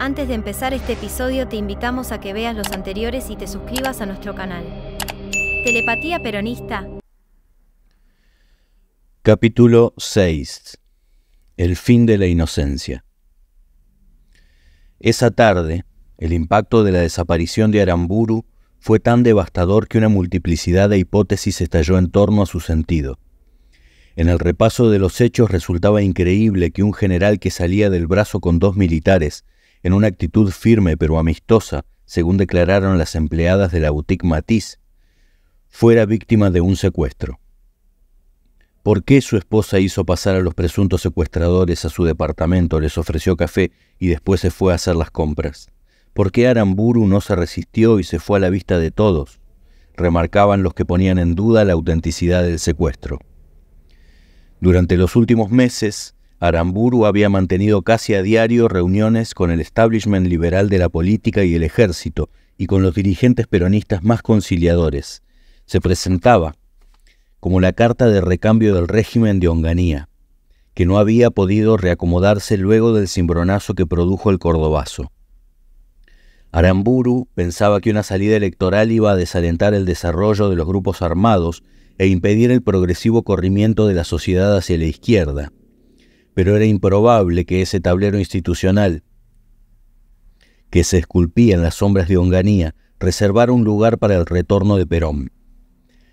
Antes de empezar este episodio te invitamos a que veas los anteriores y te suscribas a nuestro canal. Telepatía Peronista. Capítulo 6. El fin de la inocencia. Esa tarde, el impacto de la desaparición de Aramburu fue tan devastador que una multiplicidad de hipótesis estalló en torno a su sentido. En el repaso de los hechos resultaba increíble que un general que salía del brazo con dos militares en una actitud firme pero amistosa, según declararon las empleadas de la boutique Matiz, fuera víctima de un secuestro. ¿Por qué su esposa hizo pasar a los presuntos secuestradores a su departamento, les ofreció café y después se fue a hacer las compras? ¿Por qué Aramburu no se resistió y se fue a la vista de todos? Remarcaban los que ponían en duda la autenticidad del secuestro. Durante los últimos meses, Aramburu había mantenido casi a diario reuniones con el establishment liberal de la política y el ejército y con los dirigentes peronistas más conciliadores. Se presentaba como la carta de recambio del régimen de Onganía, que no había podido reacomodarse luego del cimbronazo que produjo el cordobazo. Aramburu pensaba que una salida electoral iba a desalentar el desarrollo de los grupos armados e impedir el progresivo corrimiento de la sociedad hacia la izquierda pero era improbable que ese tablero institucional que se esculpía en las sombras de Onganía reservara un lugar para el retorno de Perón.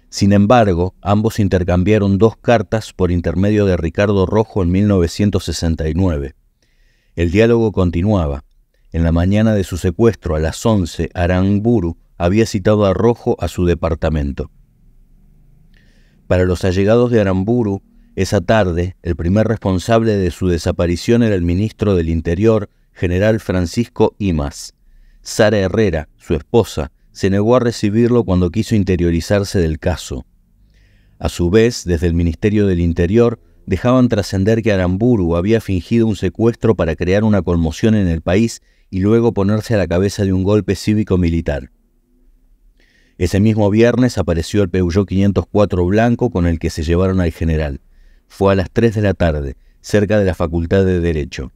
Sin embargo, ambos intercambiaron dos cartas por intermedio de Ricardo Rojo en 1969. El diálogo continuaba. En la mañana de su secuestro, a las 11, Aramburu había citado a Rojo a su departamento. Para los allegados de Aramburu, esa tarde, el primer responsable de su desaparición era el ministro del Interior, general Francisco Imaz. Sara Herrera, su esposa, se negó a recibirlo cuando quiso interiorizarse del caso. A su vez, desde el Ministerio del Interior, dejaban trascender que Aramburu había fingido un secuestro para crear una conmoción en el país y luego ponerse a la cabeza de un golpe cívico-militar. Ese mismo viernes apareció el Peugeot 504 blanco con el que se llevaron al general. Fue a las 3 de la tarde, cerca de la Facultad de Derecho.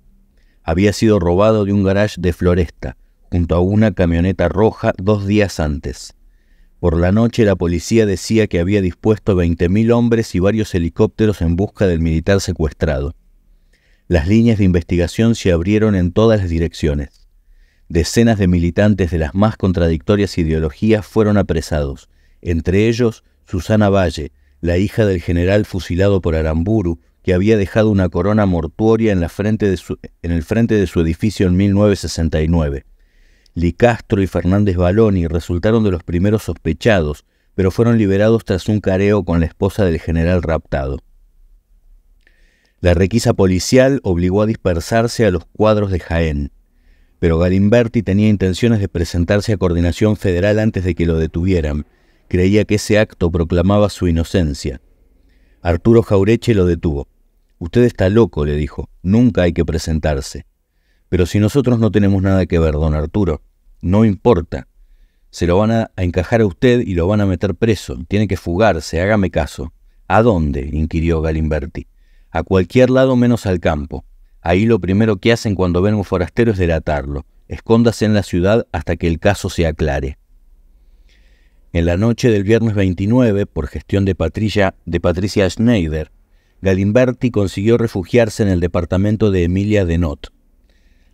Había sido robado de un garage de Floresta, junto a una camioneta roja dos días antes. Por la noche la policía decía que había dispuesto 20.000 hombres y varios helicópteros en busca del militar secuestrado. Las líneas de investigación se abrieron en todas las direcciones. Decenas de militantes de las más contradictorias ideologías fueron apresados, entre ellos Susana Valle, la hija del general fusilado por Aramburu, que había dejado una corona mortuoria en, la frente de su, en el frente de su edificio en 1969. Licastro y Fernández Baloni resultaron de los primeros sospechados, pero fueron liberados tras un careo con la esposa del general raptado. La requisa policial obligó a dispersarse a los cuadros de Jaén, pero Galimberti tenía intenciones de presentarse a Coordinación Federal antes de que lo detuvieran, Creía que ese acto proclamaba su inocencia. Arturo Jaureche lo detuvo. Usted está loco, le dijo. Nunca hay que presentarse. Pero si nosotros no tenemos nada que ver, don Arturo, no importa. Se lo van a encajar a usted y lo van a meter preso. Tiene que fugarse, hágame caso. ¿A dónde? inquirió Galimberti. A cualquier lado menos al campo. Ahí lo primero que hacen cuando ven un forastero es delatarlo. Escóndase en la ciudad hasta que el caso se aclare. En la noche del viernes 29, por gestión de Patricia, de Patricia Schneider, Galimberti consiguió refugiarse en el departamento de Emilia Denot.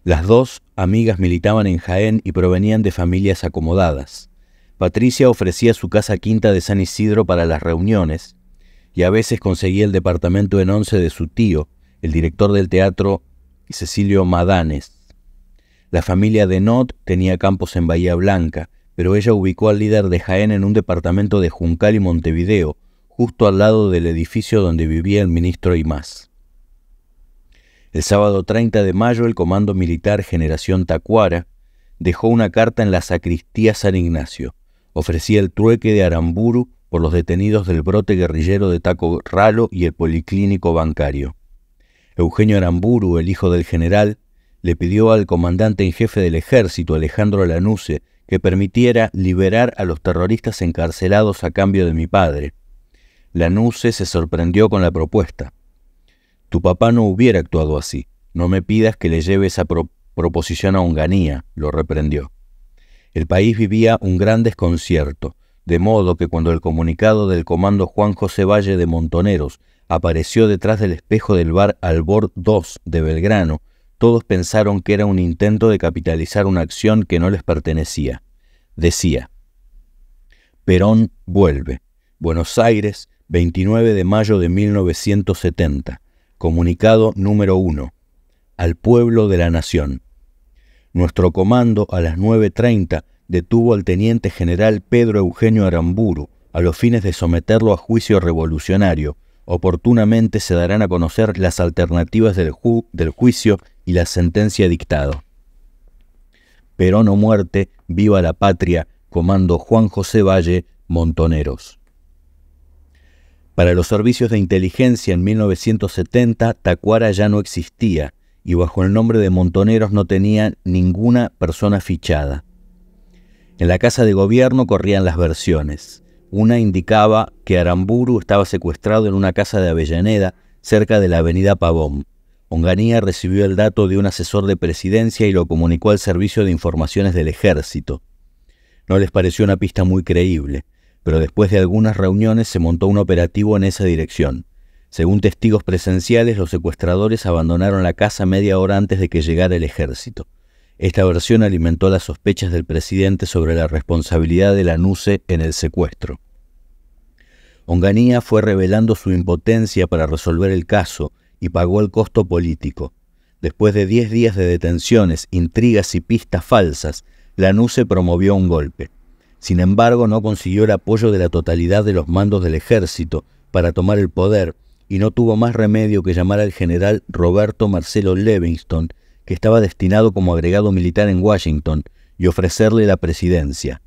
Las dos amigas militaban en Jaén y provenían de familias acomodadas. Patricia ofrecía su casa quinta de San Isidro para las reuniones y a veces conseguía el departamento en once de su tío, el director del teatro Cecilio Madanes. La familia Denot tenía campos en Bahía Blanca, pero ella ubicó al líder de Jaén en un departamento de Juncal y Montevideo, justo al lado del edificio donde vivía el ministro más. El sábado 30 de mayo el Comando Militar Generación Tacuara dejó una carta en la sacristía San Ignacio. Ofrecía el trueque de Aramburu por los detenidos del brote guerrillero de Taco Ralo y el Policlínico Bancario. Eugenio Aramburu, el hijo del general, le pidió al comandante en jefe del ejército, Alejandro Lanusse, que permitiera liberar a los terroristas encarcelados a cambio de mi padre. Lanuse se sorprendió con la propuesta. Tu papá no hubiera actuado así. No me pidas que le lleve esa proposición a Onganía, lo reprendió. El país vivía un gran desconcierto, de modo que cuando el comunicado del comando Juan José Valle de Montoneros apareció detrás del espejo del bar Albor 2 de Belgrano, todos pensaron que era un intento de capitalizar una acción que no les pertenecía. Decía, Perón vuelve. Buenos Aires, 29 de mayo de 1970. Comunicado número 1. Al pueblo de la nación. Nuestro comando a las 9.30 detuvo al teniente general Pedro Eugenio Aramburu a los fines de someterlo a juicio revolucionario Oportunamente se darán a conocer las alternativas del, juicio y la sentencia dictado. Perón no muerte, viva la patria, comando Juan José Valle, Montoneros. Para los servicios de inteligencia en 1970, Tacuara ya no existía y bajo el nombre de Montoneros no tenía ninguna persona fichada. En la Casa de Gobierno corrían las versiones. Una indicaba que Aramburu estaba secuestrado en una casa de Avellaneda, cerca de la avenida Pavón. Onganía recibió el dato de un asesor de presidencia y lo comunicó al Servicio de Informaciones del Ejército. No les pareció una pista muy creíble, pero después de algunas reuniones se montó un operativo en esa dirección. Según testigos presenciales, los secuestradores abandonaron la casa media hora antes de que llegara el ejército. Esta versión alimentó las sospechas del presidente sobre la responsabilidad de NUCE en el secuestro. Onganía fue revelando su impotencia para resolver el caso y pagó el costo político. Después de 10 días de detenciones, intrigas y pistas falsas, NUCE promovió un golpe. Sin embargo, no consiguió el apoyo de la totalidad de los mandos del ejército para tomar el poder y no tuvo más remedio que llamar al general Roberto Marcelo Levingston, que estaba destinado como agregado militar en Washington y ofrecerle la presidencia.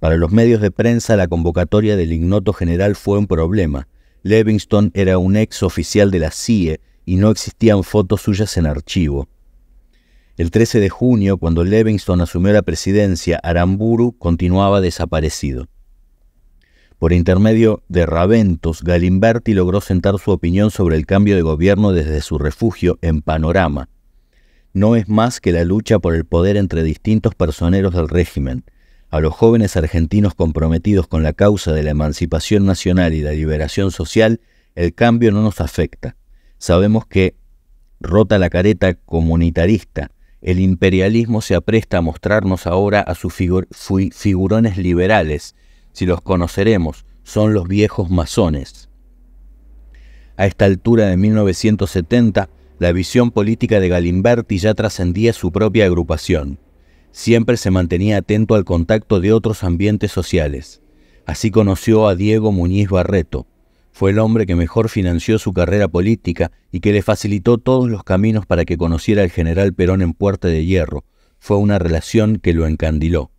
Para los medios de prensa la convocatoria del ignoto general fue un problema. Livingston era un ex oficial de la CIE y no existían fotos suyas en archivo. El 13 de junio, cuando Levingston asumió la presidencia, Aramburu continuaba desaparecido. Por intermedio de Raventos, Galimberti logró sentar su opinión sobre el cambio de gobierno desde su refugio en Panorama, no es más que la lucha por el poder entre distintos personeros del régimen. A los jóvenes argentinos comprometidos con la causa de la emancipación nacional y la liberación social, el cambio no nos afecta. Sabemos que rota la careta comunitarista. El imperialismo se apresta a mostrarnos ahora a sus figurones liberales. Si los conoceremos, son los viejos masones. A esta altura de 1970, la visión política de Galimberti ya trascendía su propia agrupación. Siempre se mantenía atento al contacto de otros ambientes sociales. Así conoció a Diego Muñiz Barreto. Fue el hombre que mejor financió su carrera política y que le facilitó todos los caminos para que conociera al general Perón en Puerta de Hierro. Fue una relación que lo encandiló.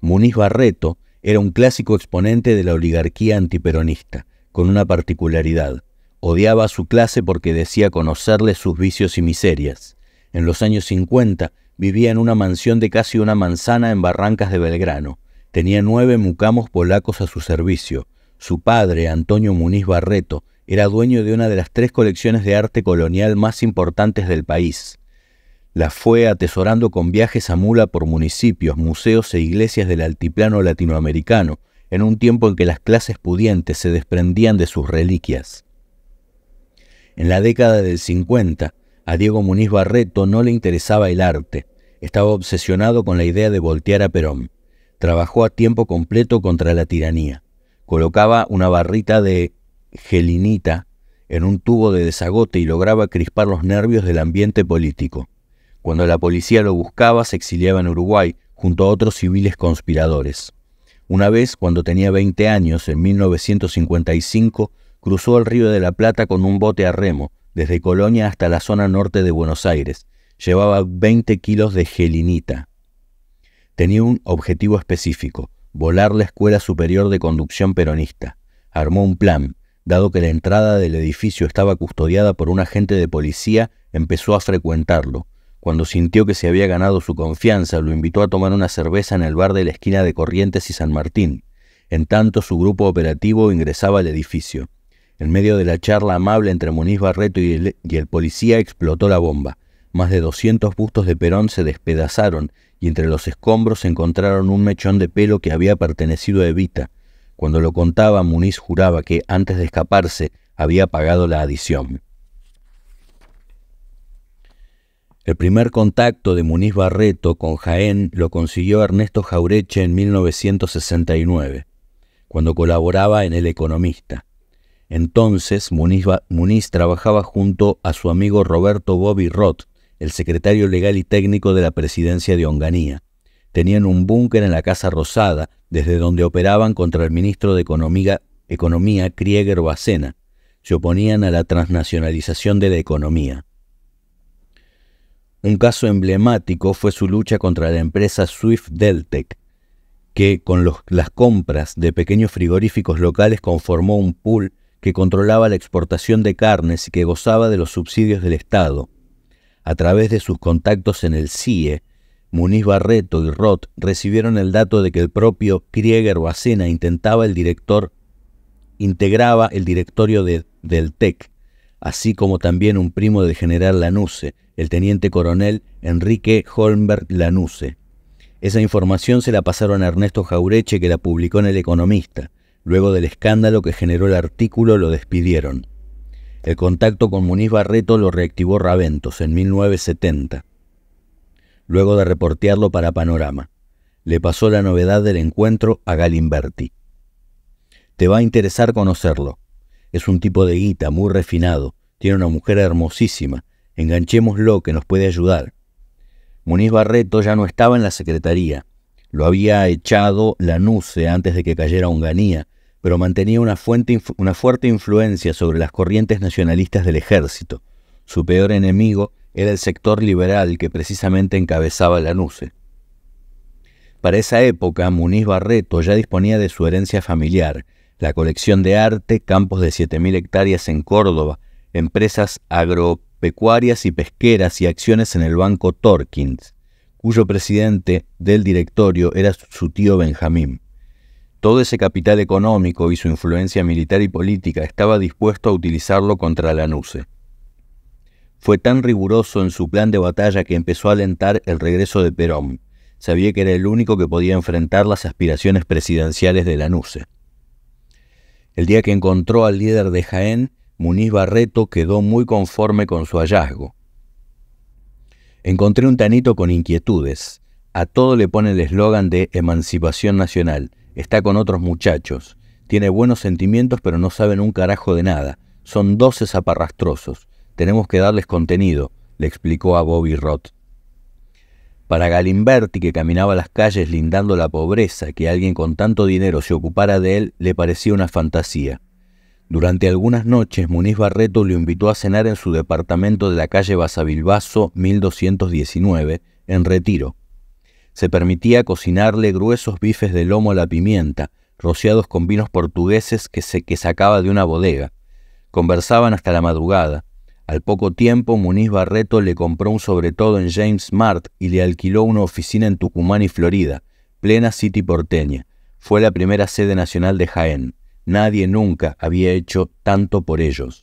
Muñiz Barreto era un clásico exponente de la oligarquía antiperonista, con una particularidad. Odiaba a su clase porque decía conocerle sus vicios y miserias. En los años 50 vivía en una mansión de casi una manzana en Barrancas de Belgrano. Tenía nueve mucamos polacos a su servicio. Su padre, Antonio Muniz Barreto, era dueño de una de las tres colecciones de arte colonial más importantes del país. La fue atesorando con viajes a mula por municipios, museos e iglesias del altiplano latinoamericano, en un tiempo en que las clases pudientes se desprendían de sus reliquias. En la década del 50, a Diego Muniz Barreto no le interesaba el arte, estaba obsesionado con la idea de voltear a Perón. Trabajó a tiempo completo contra la tiranía. Colocaba una barrita de gelinita en un tubo de desagote y lograba crispar los nervios del ambiente político. Cuando la policía lo buscaba, se exiliaba en Uruguay junto a otros civiles conspiradores. Una vez, cuando tenía 20 años, en 1955, Cruzó el río de la Plata con un bote a remo, desde Colonia hasta la zona norte de Buenos Aires. Llevaba 20 kilos de gelinita. Tenía un objetivo específico, volar la Escuela Superior de Conducción Peronista. Armó un plan. Dado que la entrada del edificio estaba custodiada por un agente de policía, empezó a frecuentarlo. Cuando sintió que se había ganado su confianza, lo invitó a tomar una cerveza en el bar de la esquina de Corrientes y San Martín. En tanto, su grupo operativo ingresaba al edificio. En medio de la charla amable entre Muniz Barreto y el, policía explotó la bomba. Más de 200 bustos de Perón se despedazaron y entre los escombros se encontraron un mechón de pelo que había pertenecido a Evita. Cuando lo contaba, Muniz juraba que, antes de escaparse, había pagado la adición. El primer contacto de Muniz Barreto con Jaén lo consiguió Ernesto Jaureche en 1969, cuando colaboraba en El Economista. Entonces Muniz, trabajaba junto a su amigo Roberto Bobby Roth, el secretario legal y técnico de la presidencia de Onganía. Tenían un búnker en la Casa Rosada, desde donde operaban contra el ministro de Economía, Krieger Bacena. Se oponían a la transnacionalización de la economía. Un caso emblemático fue su lucha contra la empresa Swift Deltec, que con las compras de pequeños frigoríficos locales conformó un pool que controlaba la exportación de carnes y que gozaba de los subsidios del Estado. A través de sus contactos en el CIE, Muniz Barreto y Roth recibieron el dato de que el propio Krieger Bacena intentaba el director, integraba el directorio del TEC, así como también un primo del general Lanuse, el teniente coronel Enrique Holmberg Lanuse. Esa información se la pasaron a Ernesto Jaureche, que la publicó en El Economista. Luego del escándalo que generó el artículo, lo despidieron. El contacto con Muniz Barreto lo reactivó Raventos en 1970, luego de reportearlo para Panorama. Le pasó la novedad del encuentro a Galimberti. Te va a interesar conocerlo. Es un tipo de guita muy refinado, tiene una mujer hermosísima. Enganchémoslo que nos puede ayudar. Muniz Barreto ya no estaba en la secretaría. Lo había echado la nuce antes de que cayera ganía pero mantenía una, fuerte influencia sobre las corrientes nacionalistas del ejército. Su peor enemigo era el sector liberal que precisamente encabezaba la NUCE. Para esa época, Muniz Barreto ya disponía de su herencia familiar, la colección de arte, campos de 7.000 hectáreas en Córdoba, empresas agropecuarias y pesqueras y acciones en el banco Torkins, cuyo presidente del directorio era su tío Benjamín. Todo ese capital económico y su influencia militar y política estaba dispuesto a utilizarlo contra la NUCE. Fue tan riguroso en su plan de batalla que empezó a alentar el regreso de Perón. Sabía que era el único que podía enfrentar las aspiraciones presidenciales de la NUCE. El día que encontró al líder de Jaén, Muniz Barreto quedó muy conforme con su hallazgo. Encontré un tanito con inquietudes. A todo le pone el eslogan de Emancipación Nacional Está con otros muchachos. Tiene buenos sentimientos, pero no saben un carajo de nada. Son doce zaparrastrosos. Tenemos que darles contenido, le explicó a Bobby Roth. Para Galimberti, que caminaba las calles lindando la pobreza, que alguien con tanto dinero se ocupara de él, le parecía una fantasía. Durante algunas noches, Muniz Barreto lo invitó a cenar en su departamento de la calle Basavilbaso 1219, en Retiro. Se permitía cocinarle gruesos bifes de lomo a la pimienta, rociados con vinos portugueses que, se, que sacaba de una bodega. Conversaban hasta la madrugada. Al poco tiempo, Muniz Barreto le compró un sobretodo en James Mart y le alquiló una oficina en Tucumán y Florida, plena City porteña. Fue la primera sede nacional de Jaén. Nadie nunca había hecho tanto por ellos.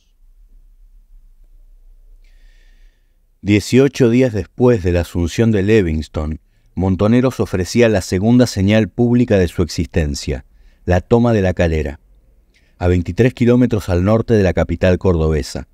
Dieciocho días después de la asunción de Livingston, Montoneros ofrecía la segunda señal pública de su existencia, la toma de la calera, a 23 kilómetros al norte de la capital cordobesa.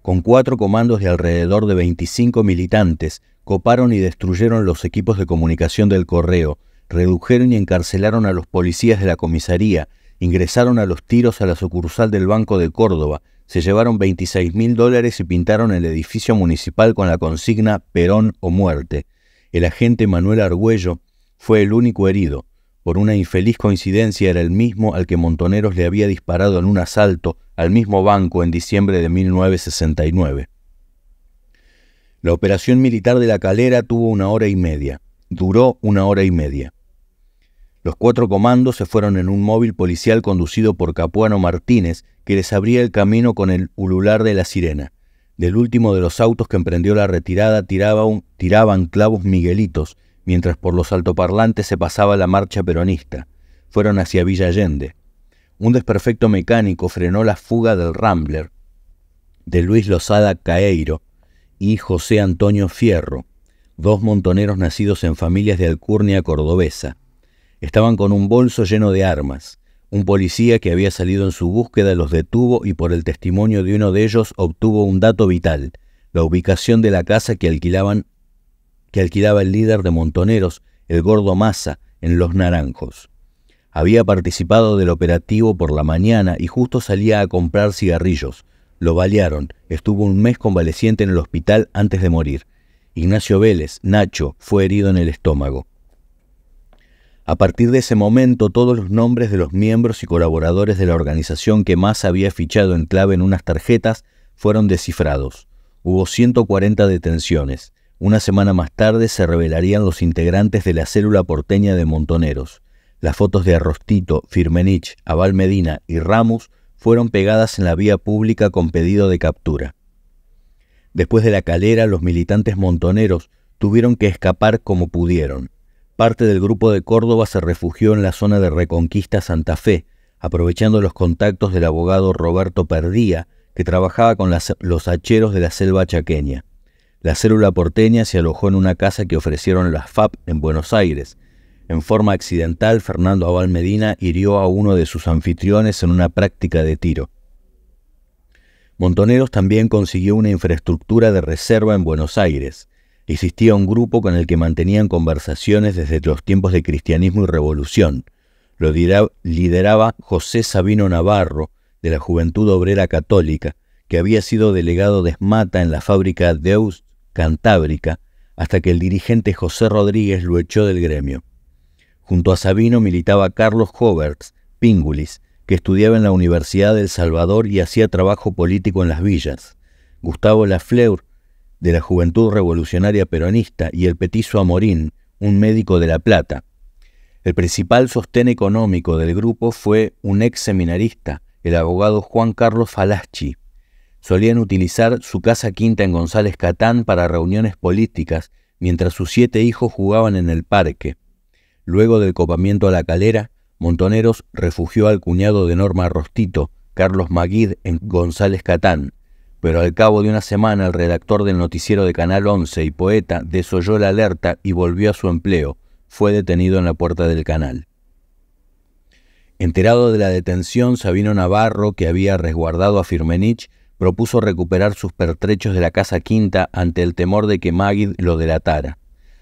Con cuatro comandos de alrededor de 25 militantes, coparon y destruyeron los equipos de comunicación del correo, redujeron y encarcelaron a los policías de la comisaría, ingresaron a los tiros a la sucursal del Banco de Córdoba, se llevaron 26 mil dólares y pintaron el edificio municipal con la consigna Perón o muerte el agente Manuel Argüello fue el único herido. Por una infeliz coincidencia era el mismo al que Montoneros le había disparado en un asalto al mismo banco en diciembre de 1969. La operación militar de la calera tuvo una hora y media. Duró una hora y media. Los cuatro comandos se fueron en un móvil policial conducido por Capuano Martínez, que les abría el camino con el ulular de la sirena del último de los autos que emprendió la retirada tiraba tiraban clavos miguelitos, mientras por los altoparlantes se pasaba la marcha peronista. Fueron hacia Villa Un desperfecto mecánico frenó la fuga del Rambler, de Luis Lozada Caeiro y José Antonio Fierro, dos montoneros nacidos en familias de alcurnia cordobesa. Estaban con un bolso lleno de armas. Un policía que había salido en su búsqueda los detuvo y por el testimonio de uno de ellos obtuvo un dato vital, la ubicación de la casa que alquilaban que alquilaba el líder de Montoneros, el gordo Massa, en Los Naranjos. Había participado del operativo por la mañana y justo salía a comprar cigarrillos. Lo balearon, estuvo un mes convaleciente en el hospital antes de morir. Ignacio Vélez, Nacho, fue herido en el estómago. A partir de ese momento, todos los nombres de los miembros y colaboradores de la organización que más había fichado en clave en unas tarjetas fueron descifrados. Hubo 140 detenciones. Una semana más tarde se revelarían los integrantes de la célula porteña de Montoneros. Las fotos de Arrostito, Firmenich, Aval Medina y Ramos fueron pegadas en la vía pública con pedido de captura. Después de la calera, los militantes montoneros tuvieron que escapar como pudieron. Parte del grupo de Córdoba se refugió en la zona de Reconquista Santa Fe, aprovechando los contactos del abogado Roberto Perdía, que trabajaba con los hacheros de la selva chaqueña. La célula porteña se alojó en una casa que ofrecieron las FAP en Buenos Aires. En forma accidental, Fernando Abal Medina hirió a uno de sus anfitriones en una práctica de tiro. Montoneros también consiguió una infraestructura de reserva en Buenos Aires. Existía un grupo con el que mantenían conversaciones desde los tiempos de cristianismo y revolución. Lo lideraba José Sabino Navarro, de la Juventud Obrera Católica, que había sido delegado de Esmata en la fábrica Deus Cantábrica, hasta que el dirigente José Rodríguez lo echó del gremio. Junto a Sabino militaba Carlos Hoberts, Píngulis, que estudiaba en la Universidad del Salvador y hacía trabajo político en las villas. Gustavo Lafleur de la Juventud Revolucionaria Peronista, y el Petiso Amorín, un médico de La Plata. El principal sostén económico del grupo fue un ex seminarista, el abogado Juan Carlos Falaschi. Solían utilizar su casa quinta en González Catán para reuniones políticas, mientras sus siete hijos jugaban en el parque. Luego del copamiento a la calera, Montoneros refugió al cuñado de Norma Rostito, Carlos Maguid, en González Catán. Pero al cabo de una semana el redactor del noticiero de Canal 11 y poeta desoyó la alerta y volvió a su empleo. Fue detenido en la puerta del canal. Enterado de la detención, Sabino Navarro, que había resguardado a Firmenich, propuso recuperar sus pertrechos de la casa quinta ante el temor de que Magid lo delatara.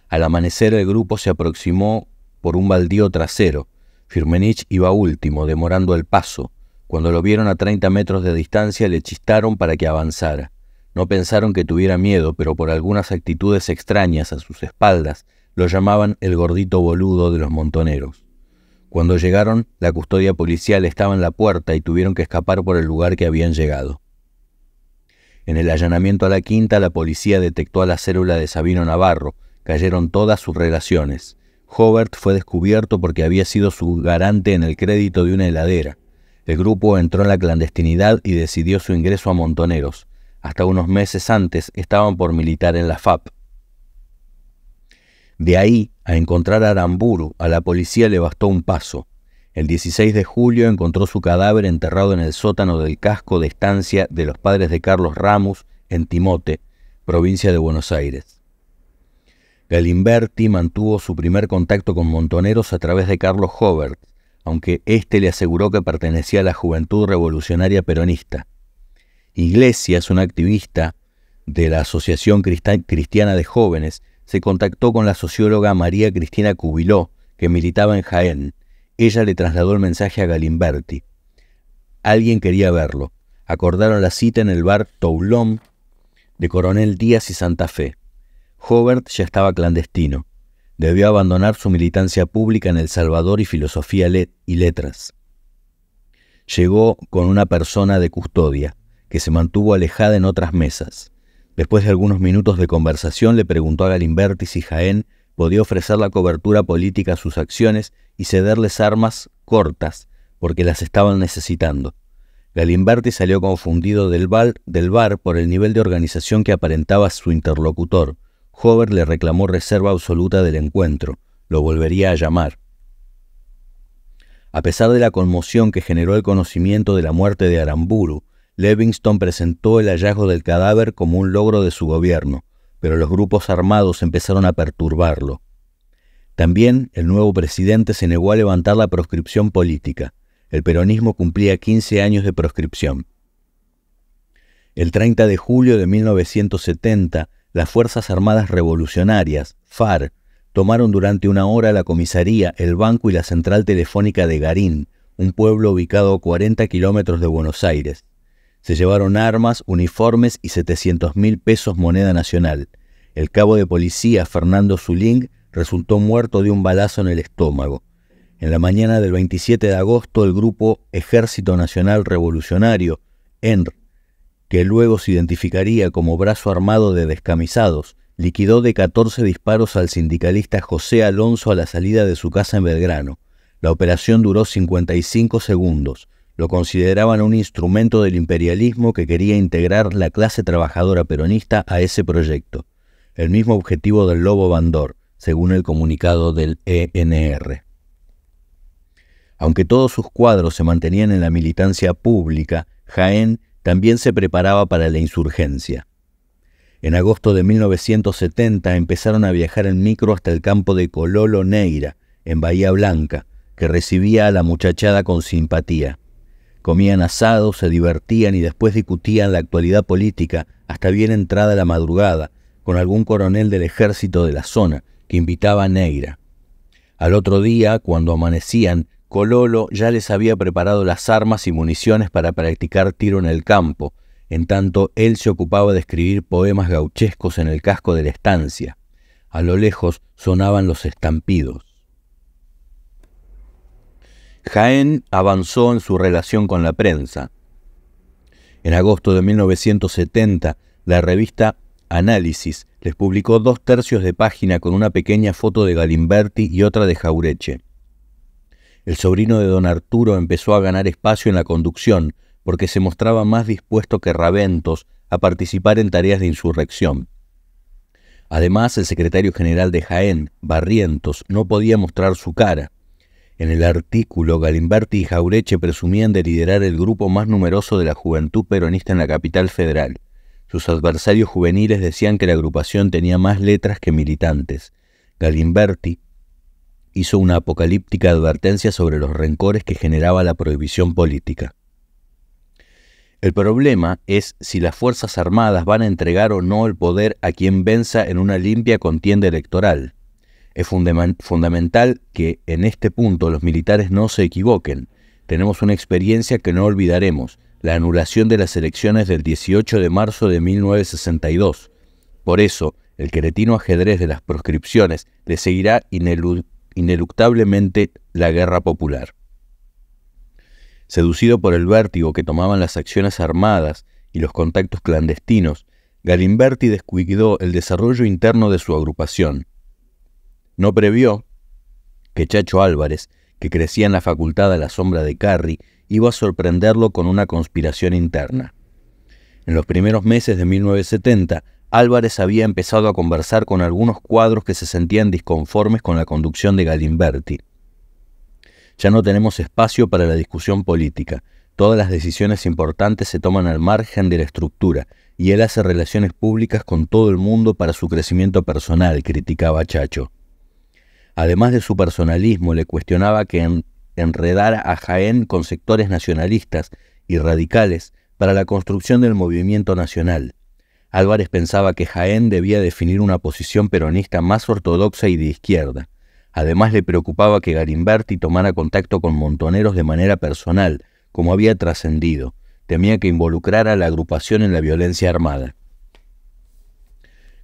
Al amanecer el grupo se aproximó por un baldío trasero. Firmenich iba último, demorando el paso. Cuando lo vieron a 30 metros de distancia le chistaron para que avanzara. No pensaron que tuviera miedo, pero por algunas actitudes extrañas a sus espaldas lo llamaban el gordito boludo de los montoneros. Cuando llegaron, la custodia policial estaba en la puerta y tuvieron que escapar por el lugar que habían llegado. En el allanamiento a la quinta, la policía detectó a la célula de Sabino Navarro. Cayeron todas sus relaciones. Hobart fue descubierto porque había sido su garante en el crédito de una heladera. El este grupo entró en la clandestinidad y decidió su ingreso a Montoneros. Hasta unos meses antes estaban por militar en la FAP. De ahí a encontrar a Aramburu, a la policía le bastó un paso. El 16 de julio encontró su cadáver enterrado en el sótano del casco de estancia de los padres de Carlos Ramos en Timote, provincia de Buenos Aires. Galimberti mantuvo su primer contacto con Montoneros a través de Carlos Hobert, aunque éste le aseguró que pertenecía a la Juventud Revolucionaria Peronista. Iglesias, un activista de la Asociación Cristiana de Jóvenes, se contactó con la socióloga María Cristina Cubiló, que militaba en Jaén. Ella le trasladó el mensaje a Galimberti. Alguien quería verlo. Acordaron la cita en el bar Toulon de Coronel Díaz y Santa Fe. Hobert ya estaba clandestino. Debió abandonar su militancia pública en El Salvador y filosofía y letras. Llegó con una persona de custodia, que se mantuvo alejada en otras mesas. Después de algunos minutos de conversación le preguntó a Galimberti si Jaén podía ofrecer la cobertura política a sus acciones y cederles armas cortas, porque las estaban necesitando. Galimberti salió confundido del bal del bar por el nivel de organización que aparentaba su interlocutor. Hover le reclamó reserva absoluta del encuentro, lo volvería a llamar. A pesar de la conmoción que generó el conocimiento de la muerte de Aramburu, Livingston presentó el hallazgo del cadáver como un logro de su gobierno, pero los grupos armados empezaron a perturbarlo. También el nuevo presidente se negó a levantar la proscripción política. El peronismo cumplía 15 años de proscripción. El 30 de julio de 1970, las Fuerzas Armadas Revolucionarias, FAR, tomaron durante una hora la comisaría, el banco y la central telefónica de Garín, un pueblo ubicado a 40 kilómetros de Buenos Aires. Se llevaron armas, uniformes y 700 mil pesos moneda nacional. El cabo de policía, Fernando Zuling, resultó muerto de un balazo en el estómago. En la mañana del 27 de agosto, el grupo Ejército Nacional Revolucionario, ENR, que luego se identificaría como brazo armado de descamisados, liquidó de 14 disparos al sindicalista José Alonso a la salida de su casa en Belgrano. La operación duró 55 segundos. Lo consideraban un instrumento del imperialismo que quería integrar la clase trabajadora peronista a ese proyecto. El mismo objetivo del Lobo Bandor, según el comunicado del ENR. Aunque todos sus cuadros se mantenían en la militancia pública, Jaén también se preparaba para la insurgencia. En agosto de 1970 empezaron a viajar en micro hasta el campo de Cololo Neira, en Bahía Blanca, que recibía a la muchachada con simpatía. Comían asado, se divertían y después discutían la actualidad política hasta bien entrada la madrugada, con algún coronel del ejército de la zona, que invitaba a Neira. Al otro día, cuando amanecían, Cololo ya les había preparado las armas y municiones para practicar tiro en el campo, en tanto él se ocupaba de escribir poemas gauchescos en el casco de la estancia. A lo lejos sonaban los estampidos. Jaén avanzó en su relación con la prensa. En agosto de 1970, la revista Análisis les publicó dos tercios de página con una pequeña foto de Galimberti y otra de Jaureche. El sobrino de don Arturo empezó a ganar espacio en la conducción, porque se mostraba más dispuesto que Raventos a participar en tareas de insurrección. Además, el secretario general de Jaén, Barrientos, no podía mostrar su cara. En el artículo, Galimberti y Jaureche presumían de liderar el grupo más numeroso de la juventud peronista en la capital federal. Sus adversarios juveniles decían que la agrupación tenía más letras que militantes. Galimberti hizo una apocalíptica advertencia sobre los rencores que generaba la prohibición política. El problema es si las Fuerzas Armadas van a entregar o no el poder a quien venza en una limpia contienda electoral. Es fundamental que en este punto los militares no se equivoquen. Tenemos una experiencia que no olvidaremos, la anulación de las elecciones del 18 de marzo de 1962. Por eso, el queretino ajedrez de las proscripciones le seguirá ineludible ineluctablemente la guerra popular. Seducido por el vértigo que tomaban las acciones armadas y los contactos clandestinos, Galimberti descuidó el desarrollo interno de su agrupación. No previó que Chacho Álvarez, que crecía en la facultad a la sombra de Carri, iba a sorprenderlo con una conspiración interna. En los primeros meses de 1970, Álvarez había empezado a conversar con algunos cuadros que se sentían disconformes con la conducción de Galimberti. Ya no tenemos espacio para la discusión política. Todas las decisiones importantes se toman al margen de la estructura, y él hace relaciones públicas con todo el mundo para su crecimiento personal, criticaba Chacho. Además de su personalismo, le cuestionaba que enredara a Jaén con sectores nacionalistas y radicales para la construcción del movimiento nacional. Álvarez pensaba que Jaén debía definir una posición peronista más ortodoxa y de izquierda. Además le preocupaba que Garimberti tomara contacto con montoneros de manera personal, como había trascendido. Temía que involucrara a la agrupación en la violencia armada.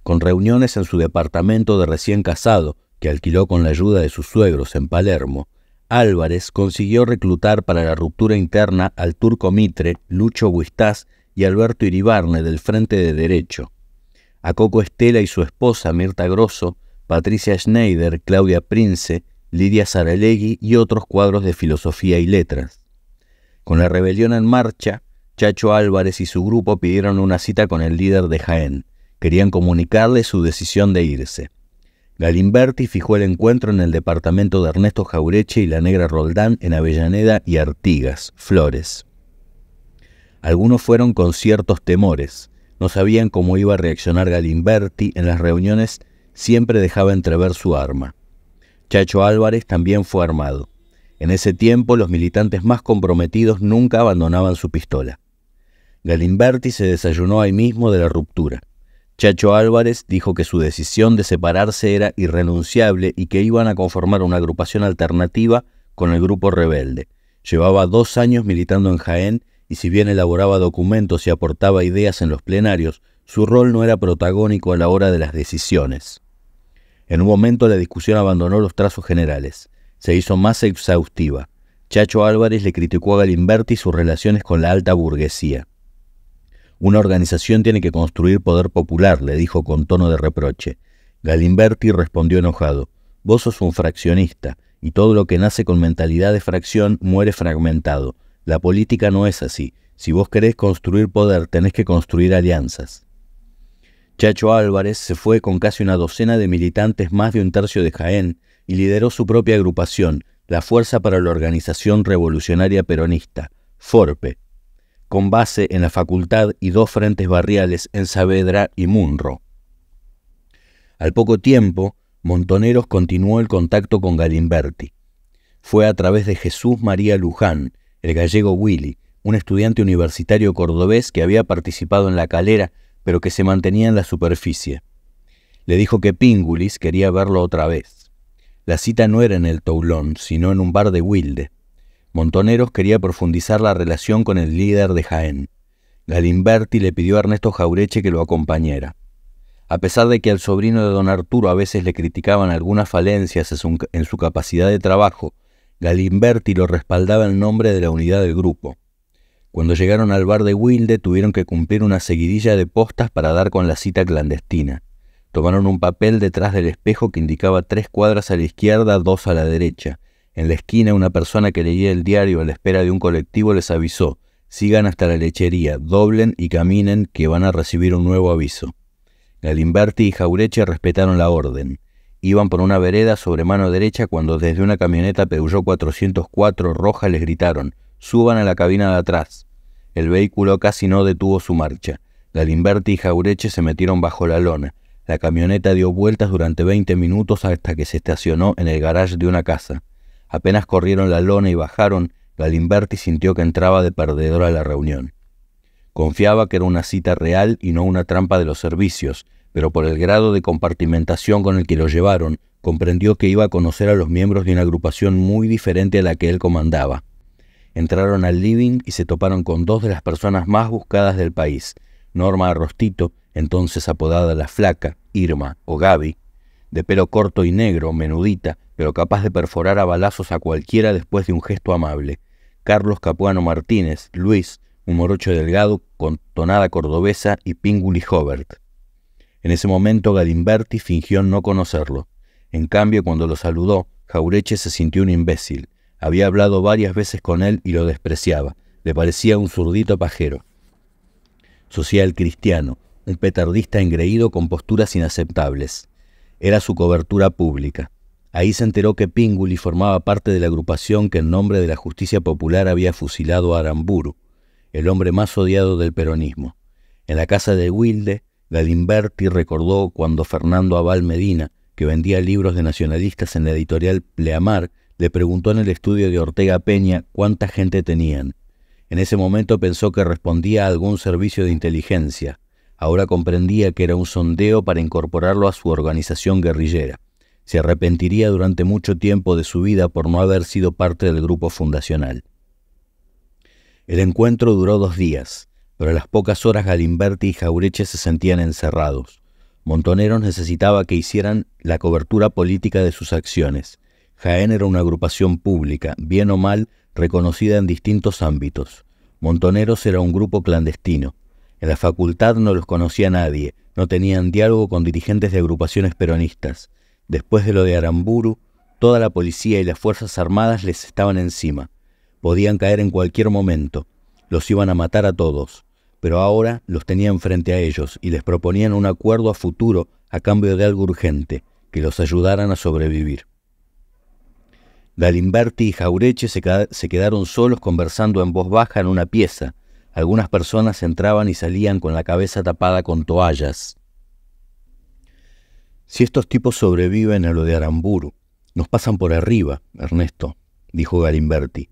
Con reuniones en su departamento de recién casado, que alquiló con la ayuda de sus suegros en Palermo, Álvarez consiguió reclutar para la ruptura interna al turco Mitre, Lucho Buistás y Alberto Iribarne del Frente de Derecho, a Coco Estela y su esposa Mirta Grosso, Patricia Schneider, Claudia Prince, Lidia Saralegui y otros cuadros de filosofía y letras. Con la rebelión en marcha, Chacho Álvarez y su grupo pidieron una cita con el líder de Jaén. Querían comunicarle su decisión de irse. Galimberti fijó el encuentro en el departamento de Ernesto Jaureche y la Negra Roldán en Avellaneda y Artigas, Flores. Algunos fueron con ciertos temores. No sabían cómo iba a reaccionar Galimberti. En las reuniones siempre dejaba entrever su arma. Chacho Álvarez también fue armado. En ese tiempo los militantes más comprometidos nunca abandonaban su pistola. Galimberti se desayunó ahí mismo de la ruptura. Chacho Álvarez dijo que su decisión de separarse era irrenunciable y que iban a conformar una agrupación alternativa con el grupo rebelde. Llevaba dos años militando en Jaén y si bien elaboraba documentos y aportaba ideas en los plenarios, su rol no era protagónico a la hora de las decisiones. En un momento la discusión abandonó los trazos generales, se hizo más exhaustiva. Chacho Álvarez le criticó a Galimberti sus relaciones con la alta burguesía. Una organización tiene que construir poder popular, le dijo con tono de reproche. Galimberti respondió enojado. Vos sos un fraccionista, y todo lo que nace con mentalidad de fracción muere fragmentado. La política no es así. Si vos querés construir poder, tenés que construir alianzas. Chacho Álvarez se fue con casi una docena de militantes más de un tercio de Jaén y lideró su propia agrupación, la Fuerza para la Organización Revolucionaria Peronista, FORPE, con base en la facultad y dos frentes barriales en Saavedra y Munro. Al poco tiempo, Montoneros continuó el contacto con Galimberti. Fue a través de Jesús María Luján, el gallego Willy, un estudiante universitario cordobés que había participado en la calera, pero que se mantenía en la superficie. Le dijo que Pingulis quería verlo otra vez. La cita no era en el Toulón, sino en un bar de Wilde. Montoneros quería profundizar la relación con el líder de Jaén. Galimberti le pidió a Ernesto Jaureche que lo acompañara. A pesar de que al sobrino de don Arturo a veces le criticaban algunas falencias en su capacidad de trabajo, Galimberti lo respaldaba en nombre de la unidad del grupo. Cuando llegaron al bar de Wilde tuvieron que cumplir una seguidilla de postas para dar con la cita clandestina. Tomaron un papel detrás del espejo que indicaba tres cuadras a la izquierda, dos a la derecha. En la esquina una persona que leía el diario a la espera de un colectivo les avisó, sigan hasta la lechería, doblen y caminen que van a recibir un nuevo aviso. Galimberti y Jaureche respetaron la orden. Iban por una vereda sobre mano derecha cuando desde una camioneta Peugeot 404 roja les gritaron, suban a la cabina de atrás. El vehículo casi no detuvo su marcha. Galimberti y Jaureche se metieron bajo la lona. La camioneta dio vueltas durante 20 minutos hasta que se estacionó en el garage de una casa. Apenas corrieron la lona y bajaron, Galimberti sintió que entraba de perdedor a la reunión. Confiaba que era una cita real y no una trampa de los servicios, pero por el grado de compartimentación con el que lo llevaron, comprendió que iba a conocer a los miembros de una agrupación muy diferente a la que él comandaba. Entraron al living y se toparon con dos de las personas más buscadas del país, Norma Arrostito, entonces apodada La Flaca, Irma o Gaby, de pelo corto y negro, menudita, pero capaz de perforar a balazos a cualquiera después de un gesto amable. Carlos Capuano Martínez, Luis, un morocho delgado con tonada cordobesa y Pinguli Hobert. En ese momento Galimberti fingió no conocerlo. En cambio, cuando lo saludó, Jaureche se sintió un imbécil. Había hablado varias veces con él y lo despreciaba. Le parecía un zurdito pajero. Social cristiano, un petardista engreído con posturas inaceptables. Era su cobertura pública. Ahí se enteró que Pinguli formaba parte de la agrupación que en nombre de la justicia popular había fusilado a Aramburu, el hombre más odiado del peronismo. En la casa de Wilde Gadimberti recordó cuando Fernando Abal Medina, que vendía libros de nacionalistas en la editorial Pleamar, le preguntó en el estudio de Ortega Peña cuánta gente tenían. En ese momento pensó que respondía a algún servicio de inteligencia. Ahora comprendía que era un sondeo para incorporarlo a su organización guerrillera. Se arrepentiría durante mucho tiempo de su vida por no haber sido parte del grupo fundacional. El encuentro duró dos días. Pero a las pocas horas Galimberti y Jaureche se sentían encerrados. Montoneros necesitaba que hicieran la cobertura política de sus acciones. Jaén era una agrupación pública, bien o mal, reconocida en distintos ámbitos. Montoneros era un grupo clandestino. En la facultad no los conocía nadie, no tenían diálogo con dirigentes de agrupaciones peronistas. Después de lo de Aramburu, toda la policía y las Fuerzas Armadas les estaban encima. Podían caer en cualquier momento. Los iban a matar a todos, pero ahora los tenían frente a ellos y les proponían un acuerdo a futuro a cambio de algo urgente, que los ayudaran a sobrevivir. Galimberti y Jaureche se quedaron solos conversando en voz baja en una pieza. Algunas personas entraban y salían con la cabeza tapada con toallas. Si estos tipos sobreviven a lo de Aramburu, nos pasan por arriba, Ernesto, dijo Galimberti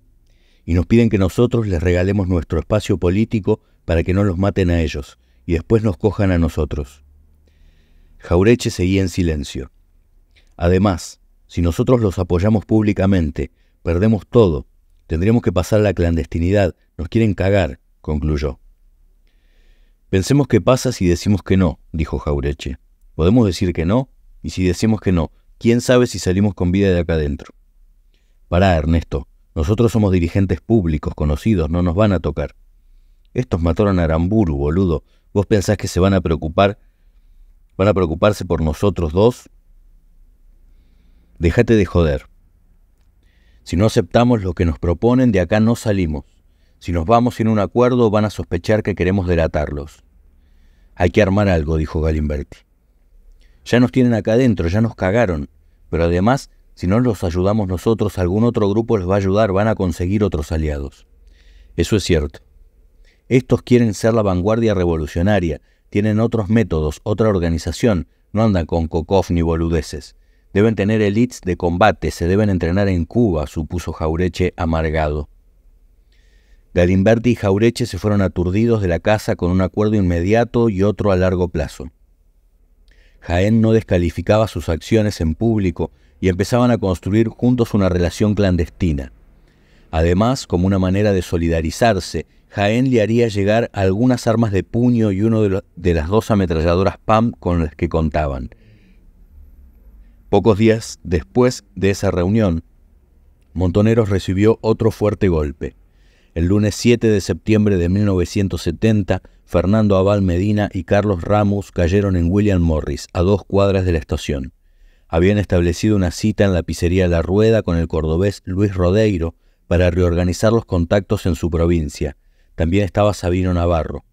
y nos piden que nosotros les regalemos nuestro espacio político para que no los maten a ellos y después nos cojan a nosotros. Jaureche seguía en silencio. Además, si nosotros los apoyamos públicamente, perdemos todo, tendríamos que pasar la clandestinidad, nos quieren cagar, concluyó. Pensemos qué pasa si decimos que no, dijo Jaureche. Podemos decir que no, y si decimos que no, quién sabe si salimos con vida de acá adentro. Pará, Ernesto, nosotros somos dirigentes públicos, conocidos, no nos van a tocar. Estos mataron a Aramburu, boludo. ¿Vos pensás que se van a preocupar? ¿Van a preocuparse por nosotros dos? Déjate de joder. Si no aceptamos lo que nos proponen, de acá no salimos. Si nos vamos sin un acuerdo, van a sospechar que queremos delatarlos. Hay que armar algo, dijo Galimberti. Ya nos tienen acá adentro, ya nos cagaron, pero además si no los ayudamos nosotros, algún otro grupo les va a ayudar, van a conseguir otros aliados. Eso es cierto. Estos quieren ser la vanguardia revolucionaria, tienen otros métodos, otra organización, no andan con kokov ni boludeces. Deben tener elites de combate, se deben entrenar en Cuba, supuso Jaureche amargado. Galimberti y Jaureche se fueron aturdidos de la casa con un acuerdo inmediato y otro a largo plazo. Jaén no descalificaba sus acciones en público, y empezaban a construir juntos una relación clandestina. Además, como una manera de solidarizarse, Jaén le haría llegar algunas armas de puño y uno de, las dos ametralladoras PAM con las que contaban. Pocos días después de esa reunión, Montoneros recibió otro fuerte golpe. El lunes 7 de septiembre de 1970, Fernando Abal Medina y Carlos Ramos cayeron en William Morris, a dos cuadras de la estación habían establecido una cita en la pizzería La Rueda con el cordobés Luis Rodeiro para reorganizar los contactos en su provincia. También estaba Sabino Navarro.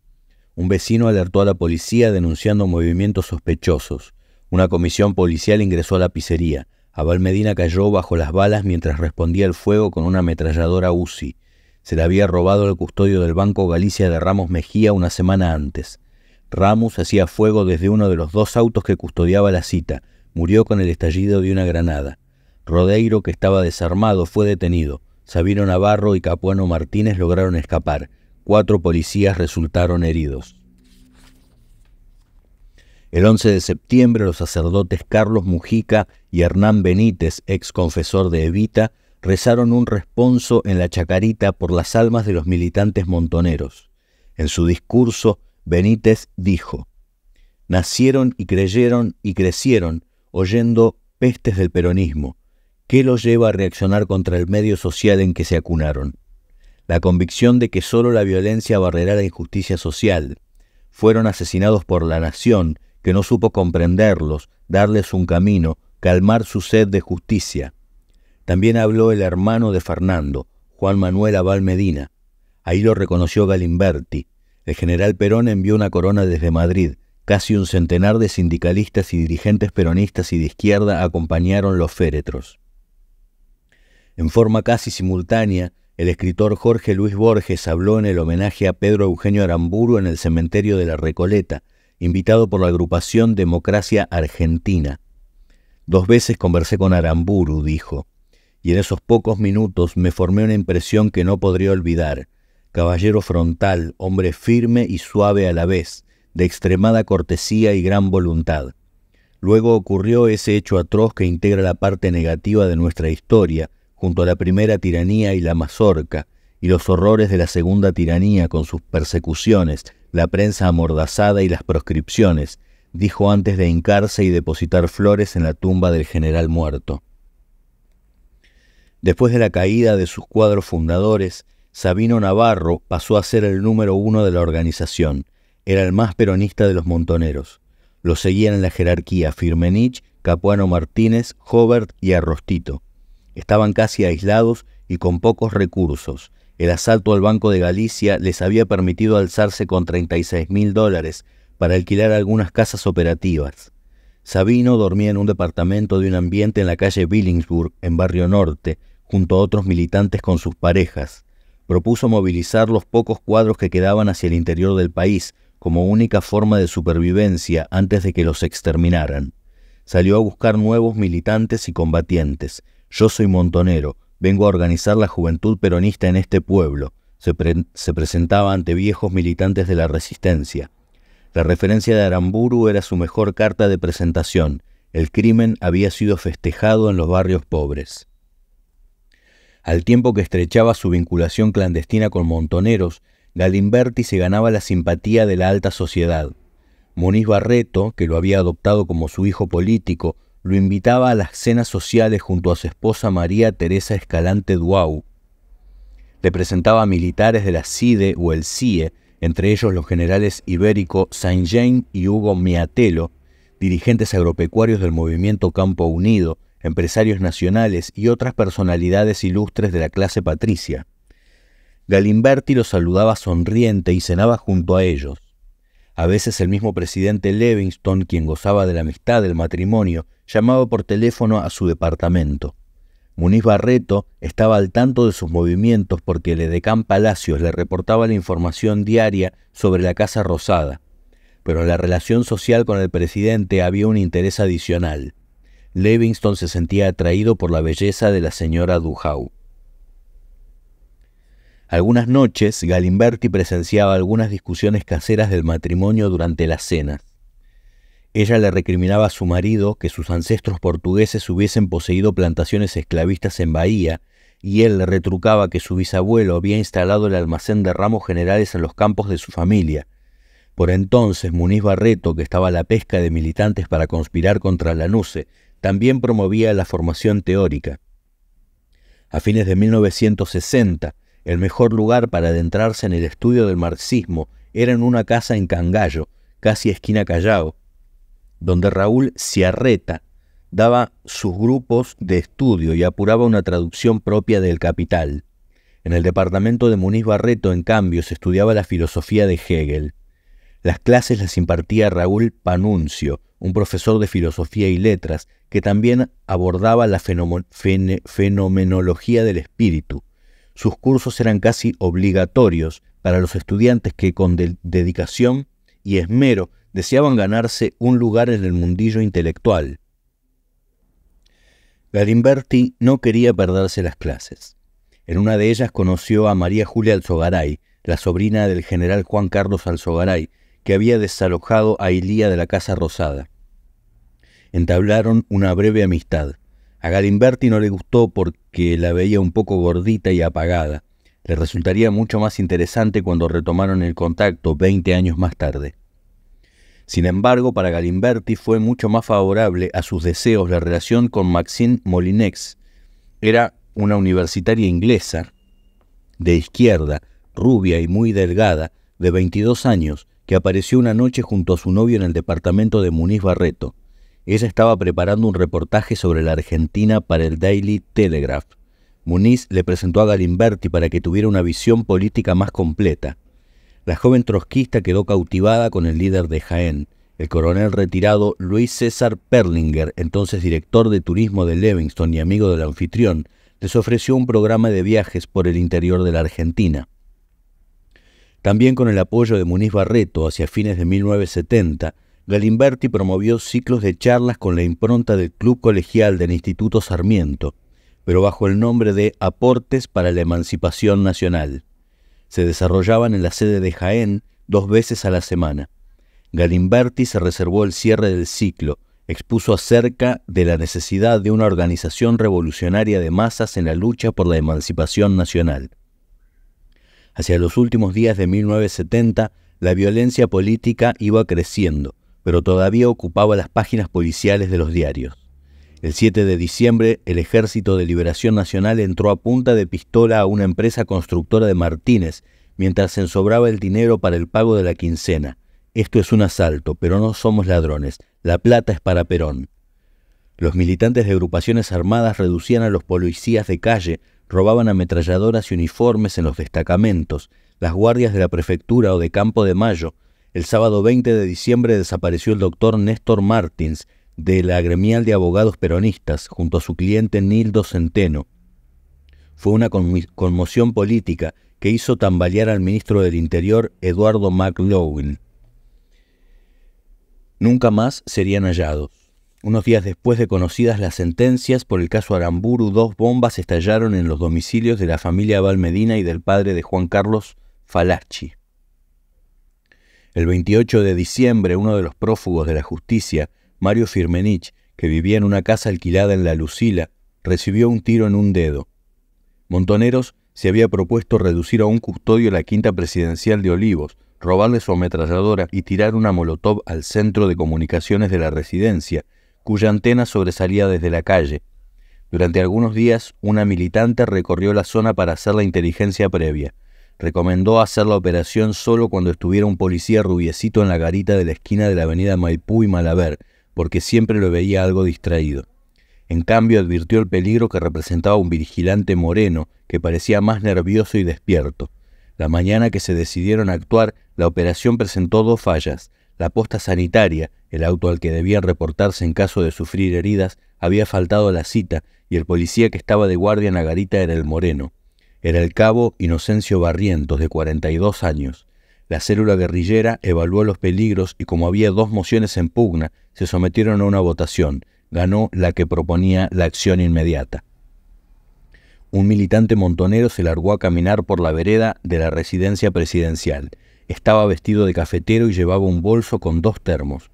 Un vecino alertó a la policía denunciando movimientos sospechosos. Una comisión policial ingresó a la pizzería. A Medina cayó bajo las balas mientras respondía el fuego con una ametralladora UCI. Se le había robado el custodio del Banco Galicia de Ramos Mejía una semana antes. Ramos hacía fuego desde uno de los dos autos que custodiaba la cita, murió con el estallido de una granada. Rodeiro, que estaba desarmado, fue detenido. Sabino Navarro y Capuano Martínez lograron escapar. Cuatro policías resultaron heridos. El 11 de septiembre, los sacerdotes Carlos Mujica y Hernán Benítez, ex confesor de Evita, rezaron un responso en la chacarita por las almas de los militantes montoneros. En su discurso, Benítez dijo, Nacieron y creyeron y crecieron oyendo pestes del peronismo, ¿qué los lleva a reaccionar contra el medio social en que se acunaron. La convicción de que solo la violencia barrerá la injusticia social. Fueron asesinados por la nación, que no supo comprenderlos, darles un camino, calmar su sed de justicia. También habló el hermano de Fernando, Juan Manuel Abal Medina. Ahí lo reconoció Galimberti. El general Perón envió una corona desde Madrid, Casi un centenar de sindicalistas y dirigentes peronistas y de izquierda acompañaron los féretros. En forma casi simultánea, el escritor Jorge Luis Borges habló en el homenaje a Pedro Eugenio Aramburu en el cementerio de la Recoleta, invitado por la agrupación Democracia Argentina. Dos veces conversé con Aramburu, dijo, y en esos pocos minutos me formé una impresión que no podría olvidar. Caballero frontal, hombre firme y suave a la vez, de extremada cortesía y gran voluntad. Luego ocurrió ese hecho atroz que integra la parte negativa de nuestra historia, junto a la primera tiranía y la mazorca, y los horrores de la segunda tiranía con sus persecuciones, la prensa amordazada y las proscripciones, dijo antes de hincarse y depositar flores en la tumba del general muerto. Después de la caída de sus cuadros fundadores, Sabino Navarro pasó a ser el número uno de la organización, era el más peronista de los montoneros. Lo seguían en la jerarquía Firmenich, Capuano Martínez, Hobart y Arrostito. Estaban casi aislados y con pocos recursos. El asalto al Banco de Galicia les había permitido alzarse con 36 mil dólares para alquilar algunas casas operativas. Sabino dormía en un departamento de un ambiente en la calle Billingsburg, en Barrio Norte, junto a otros militantes con sus parejas. Propuso movilizar los pocos cuadros que quedaban hacia el interior del país, como única forma de supervivencia antes de que los exterminaran. Salió a buscar nuevos militantes y combatientes. Yo soy montonero, vengo a organizar la juventud peronista en este pueblo. Se, presentaba ante viejos militantes de la resistencia. La referencia de Aramburu era su mejor carta de presentación. El crimen había sido festejado en los barrios pobres. Al tiempo que estrechaba su vinculación clandestina con montoneros, Galimberti se ganaba la simpatía de la alta sociedad. Moniz Barreto, que lo había adoptado como su hijo político, lo invitaba a las cenas sociales junto a su esposa María Teresa Escalante Duau. Le presentaba a militares de la CIDE o el CIE, entre ellos los generales Ibérico Saint-Jean y Hugo Miatelo, dirigentes agropecuarios del movimiento Campo Unido, empresarios nacionales y otras personalidades ilustres de la clase patricia. Galimberti los saludaba sonriente y cenaba junto a ellos. A veces el mismo presidente Levingston, quien gozaba de la amistad del matrimonio, llamaba por teléfono a su departamento. Muniz Barreto estaba al tanto de sus movimientos porque el edecán Palacios le reportaba la información diaria sobre la Casa Rosada. Pero en la relación social con el presidente había un interés adicional. Levingston se sentía atraído por la belleza de la señora Duhau. Algunas noches Galimberti presenciaba algunas discusiones caseras del matrimonio durante las cenas. Ella le recriminaba a su marido que sus ancestros portugueses hubiesen poseído plantaciones esclavistas en Bahía, y él le retrucaba que su bisabuelo había instalado el almacén de ramos generales en los campos de su familia. Por entonces, Muniz Barreto, que estaba a la pesca de militantes para conspirar contra la NUCE, también promovía la formación teórica. A fines de 1960, el mejor lugar para adentrarse en el estudio del marxismo era en una casa en Cangallo, casi esquina Callao, donde Raúl Ciarreta daba sus grupos de estudio y apuraba una traducción propia del Capital. En el departamento de Muniz Barreto, en cambio, se estudiaba la filosofía de Hegel. Las clases las impartía Raúl Panuncio, un profesor de filosofía y letras, que también abordaba la fenomenología del espíritu sus cursos eran casi obligatorios para los estudiantes que con dedicación y esmero deseaban ganarse un lugar en el mundillo intelectual. Galimberti no quería perderse las clases. En una de ellas conoció a María Julia Alzogaray, la sobrina del general Juan Carlos Alzogaray, que había desalojado a Ilía de la Casa Rosada. Entablaron una breve amistad. A Galimberti no le gustó porque la veía un poco gordita y apagada. Le resultaría mucho más interesante cuando retomaron el contacto 20 años más tarde. Sin embargo, para Galimberti fue mucho más favorable a sus deseos la relación con Maxine Molinex. Era una universitaria inglesa, de izquierda, rubia y muy delgada, de 22 años, que apareció una noche junto a su novio en el departamento de Muniz Barreto. Ella estaba preparando un reportaje sobre la Argentina para el Daily Telegraph. Muniz le presentó a Galimberti para que tuviera una visión política más completa. La joven trotskista quedó cautivada con el líder de Jaén, el coronel retirado Luis César Perlinger, entonces director de turismo de Levingston y amigo del anfitrión, les ofreció un programa de viajes por el interior de la Argentina. También con el apoyo de Muniz Barreto, hacia fines de 1970, Galimberti promovió ciclos de charlas con la impronta del Club Colegial del Instituto Sarmiento, pero bajo el nombre de Aportes para la Emancipación Nacional. Se desarrollaban en la sede de Jaén dos veces a la semana. Galimberti se reservó el cierre del ciclo, expuso acerca de la necesidad de una organización revolucionaria de masas en la lucha por la emancipación nacional. Hacia los últimos días de 1970, la violencia política iba creciendo, pero todavía ocupaba las páginas policiales de los diarios. El 7 de diciembre, el Ejército de Liberación Nacional entró a punta de pistola a una empresa constructora de Martínez, mientras se ensobraba el dinero para el pago de la quincena. Esto es un asalto, pero no somos ladrones. La plata es para Perón. Los militantes de agrupaciones armadas reducían a los policías de calle, robaban ametralladoras y uniformes en los destacamentos, las guardias de la prefectura o de Campo de Mayo, el sábado 20 de diciembre desapareció el doctor Néstor Martins de la gremial de abogados peronistas junto a su cliente Nildo Centeno. Fue una conmoción política que hizo tambalear al ministro del Interior Eduardo McLoughlin. Nunca más serían hallados. Unos días después de conocidas las sentencias por el caso Aramburu, dos bombas estallaron en los domicilios de la familia Valmedina y del padre de Juan Carlos Falachi. El 28 de diciembre, uno de los prófugos de la justicia, Mario Firmenich, que vivía en una casa alquilada en La Lucila, recibió un tiro en un dedo. Montoneros se había propuesto reducir a un custodio la quinta presidencial de Olivos, robarle su ametralladora y tirar una molotov al centro de comunicaciones de la residencia, cuya antena sobresalía desde la calle. Durante algunos días, una militante recorrió la zona para hacer la inteligencia previa. Recomendó hacer la operación solo cuando estuviera un policía rubiecito en la garita de la esquina de la avenida Maipú y Malaber, porque siempre lo veía algo distraído. En cambio, advirtió el peligro que representaba un vigilante moreno, que parecía más nervioso y despierto. La mañana que se decidieron a actuar, la operación presentó dos fallas. La posta sanitaria, el auto al que debían reportarse en caso de sufrir heridas, había faltado a la cita, y el policía que estaba de guardia en la garita era el moreno. Era el cabo Inocencio Barrientos, de 42 años. La célula guerrillera evaluó los peligros y como había dos mociones en pugna, se sometieron a una votación. Ganó la que proponía la acción inmediata. Un militante montonero se largó a caminar por la vereda de la residencia presidencial. Estaba vestido de cafetero y llevaba un bolso con dos termos,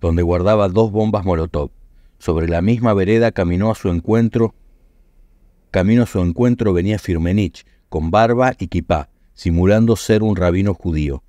donde guardaba dos bombas Molotov. Sobre la misma vereda caminó a su encuentro Camino a su encuentro venía Firmenich, con barba y kipá, simulando ser un rabino judío.